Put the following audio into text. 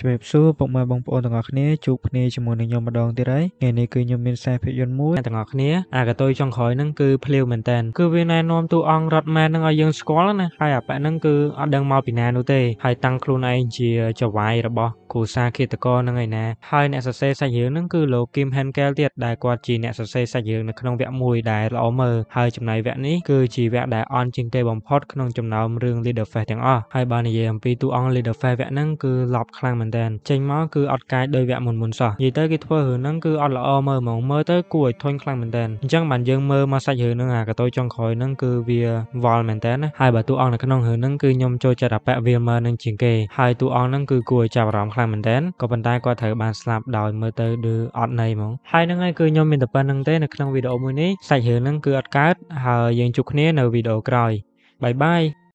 ជំរាបសួរពុកម៉ែបងប្អូនទាំងអស់គ្នាជួបគ្នាជាមួយនឹងខ្ញុំម្ដងទៀតហើយថ្ងៃនេះគឺខ្ញុំមានខ្សែភាពយន្តមួយទាំងអស់គ្នាអាកតុយចុងក្រោយហ្នឹងគឺភ្លាវមែនតើគឺវាណែនាំតួអង្គរ៉តម៉ែនហ្នឹងឲ្យយើងស្គាល់ណាហើយអាប៉ាហ្នឹងគឺអត់ដឹងមកពីណានោះទេហើយតាំងខ្លួនឯងជាចវាយរបស់គ្រូសាគិតកោហ្នឹងឯណាហើយអ្នកសរសេរសាច់រឿងហ្នឹងគឺលោក Kim Henkel ទៀតដែលគាត់ជាអ្នកសរសេរសាច់រឿងនៅក្នុងវគ្គមួយដែលល្អមើលហើយចំណែកវគ្គនេះគឺជាវគ្គដែលអន់ជាងគេបំផុតក្នុងចំណោមរឿង Leader Face ទាំងអស់ហើយបើនិយាយអំពីតួអង្គ Leader Face វគ្គហ្នឹងគឺឡប់ខ្លាំងមែនតែនចេញមកគឺអត់កាយដោយវគ្គមុនមុនសោះនិយាយទៅគេធ្វើរឿងហ្នឹងគឺអត់ល្អមើលហ្មងមើលទៅគួរឲ្យធុញខ្លាំងមែនតែនអញ្ចឹងបានយើងមើលមកសាច់រឿងហ្នឹងអាកតុយចុងក្រោយហ្នឹងគឺវាវល់មែនតែនណាហើយបើតួអង្គនៅក្នុងរឿងហ្នឹងគឺខ្ញុំចូលចិត្តអាប៉ាក់វាមើលនឹងជាងគេហើយតួអង្គហ្នឹងគឺគួរឲ្យចាប់អារម្មណ៍ខ្លាំងមែនតែនក៏ប៉ុន្តែគាត់ត្រូវបានស្លាប់ដោយមើលទៅឌឺអត់ន័យហ្មងហើយហ្នឹងហើយគឺខ្ញុំមានតែប៉ុណ្្នឹងទេនៅក្នុងវីដេអូមួយនេះសាច់រឿងហ្នឹងគឺអត់កើតហើយយើងជួបគ្នានៅវីដេអូក្រោយបាយបាយ